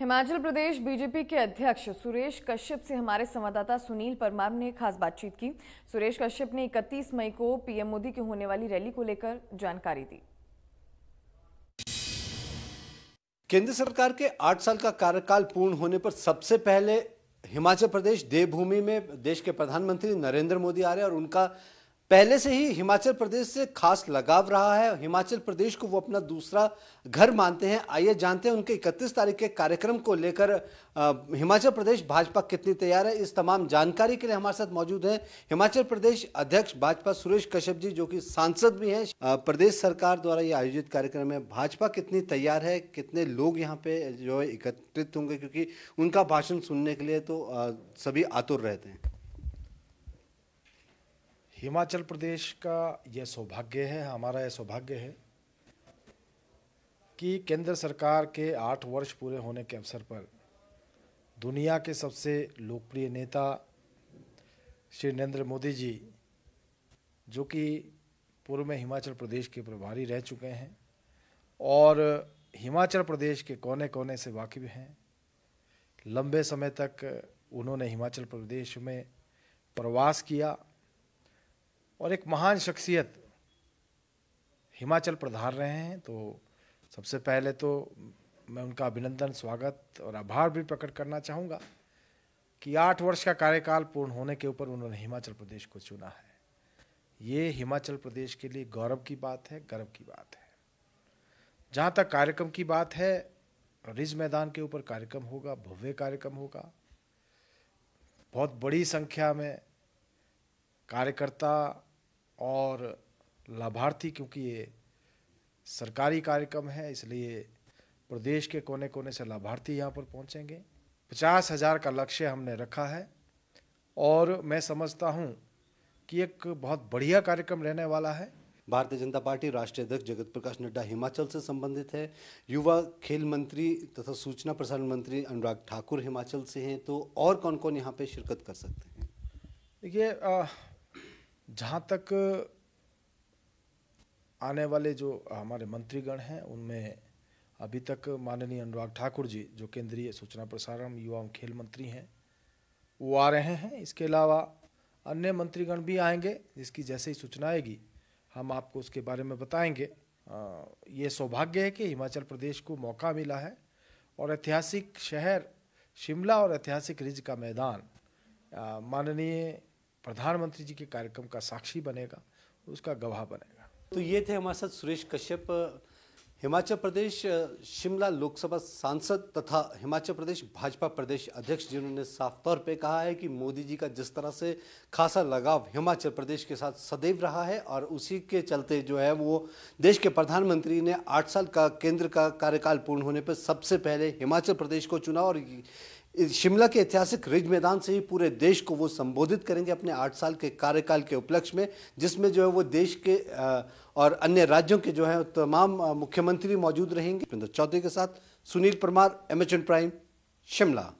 हिमाचल प्रदेश BJP के अध्यक्ष सुरेश कश्यप से हमारे संवाददाता सुनील परमार ने खास बातचीत की सुरेश कश्यप ने 31 मई को पीएम मोदी की होने वाली रैली को लेकर जानकारी दी केंद्र सरकार के आठ साल का कार्यकाल पूर्ण होने पर सबसे पहले हिमाचल प्रदेश देवभूमि में देश के प्रधानमंत्री नरेंद्र मोदी आ रहे हैं और उनका पहले से ही हिमाचल प्रदेश से खास लगाव रहा है हिमाचल प्रदेश को वो अपना दूसरा घर मानते हैं आइए जानते हैं उनके 31 तारीख के कार्यक्रम को लेकर हिमाचल प्रदेश भाजपा कितनी तैयार है इस तमाम जानकारी के लिए हमारे साथ मौजूद हैं हिमाचल प्रदेश अध्यक्ष भाजपा सुरेश कश्यप जी जो कि सांसद भी हैं प्रदेश सरकार द्वारा ये आयोजित कार्यक्रम है भाजपा कितनी तैयार है कितने लोग यहाँ पे जो है एकत्रित होंगे क्योंकि उनका भाषण सुनने के लिए तो सभी आतुर रहते हैं हिमाचल प्रदेश का यह सौभाग्य है हमारा यह सौभाग्य है कि केंद्र सरकार के आठ वर्ष पूरे होने के अवसर पर दुनिया के सबसे लोकप्रिय नेता श्री नरेंद्र मोदी जी जो कि पूर्व में हिमाचल प्रदेश के प्रभारी रह चुके हैं और हिमाचल प्रदेश के कोने कोने से वाकिफ हैं लंबे समय तक उन्होंने हिमाचल प्रदेश में प्रवास किया और एक महान शख्सियत हिमाचल प्रधार रहे हैं तो सबसे पहले तो मैं उनका अभिनंदन स्वागत और आभार भी प्रकट करना चाहूँगा कि आठ वर्ष का कार्यकाल पूर्ण होने के ऊपर उन्होंने हिमाचल प्रदेश को चुना है ये हिमाचल प्रदेश के लिए गौरव की बात है गर्व की बात है जहाँ तक कार्यक्रम की बात है रिज मैदान के ऊपर कार्यक्रम होगा भव्य कार्यक्रम होगा बहुत बड़ी संख्या में कार्यकर्ता और लाभार्थी क्योंकि ये सरकारी कार्यक्रम है इसलिए प्रदेश के कोने कोने से लाभार्थी यहाँ पर पहुँचेंगे पचास हज़ार का लक्ष्य हमने रखा है और मैं समझता हूँ कि एक बहुत बढ़िया कार्यक्रम रहने वाला है भारतीय जनता पार्टी राष्ट्रीय अध्यक्ष जगत प्रकाश नड्डा हिमाचल से संबंधित है युवा खेल मंत्री तथा सूचना प्रसारण मंत्री अनुराग ठाकुर हिमाचल से हैं तो और कौन कौन यहाँ पे शिरकत कर सकते हैं देखिए जहाँ तक आने वाले जो हमारे मंत्रीगण हैं उनमें अभी तक माननीय अनुराग ठाकुर जी जो केंद्रीय सूचना प्रसारण युवा एवं खेल मंत्री हैं वो आ रहे हैं इसके अलावा अन्य मंत्रीगण भी आएंगे जिसकी जैसे ही सूचना आएगी हम आपको उसके बारे में बताएंगे आ, ये सौभाग्य है कि हिमाचल प्रदेश को मौका मिला है और ऐतिहासिक शहर शिमला और ऐतिहासिक रिज का मैदान माननीय प्रधानमंत्री जी के कार्यक्रम का साक्षी बनेगा उसका गवाह बनेगा तो ये थे हमारे साथ सुरेश कश्यप हिमाचल प्रदेश शिमला लोकसभा सांसद तथा हिमाचल प्रदेश भाजपा प्रदेश अध्यक्ष जिन्होंने साफ तौर पे कहा है कि मोदी जी का जिस तरह से खासा लगाव हिमाचल प्रदेश के साथ सदैव रहा है और उसी के चलते जो है वो देश के प्रधानमंत्री ने आठ साल का केंद्र का कार्यकाल पूर्ण होने पर सबसे पहले हिमाचल प्रदेश को चुना और शिमला के ऐतिहासिक रिज मैदान से ही पूरे देश को वो संबोधित करेंगे अपने आठ साल के कार्यकाल के उपलक्ष्य में जिसमें जो है वो देश के और अन्य राज्यों के जो है तमाम मुख्यमंत्री मौजूद रहेंगे चौधरी के साथ सुनील परमार एम प्राइम शिमला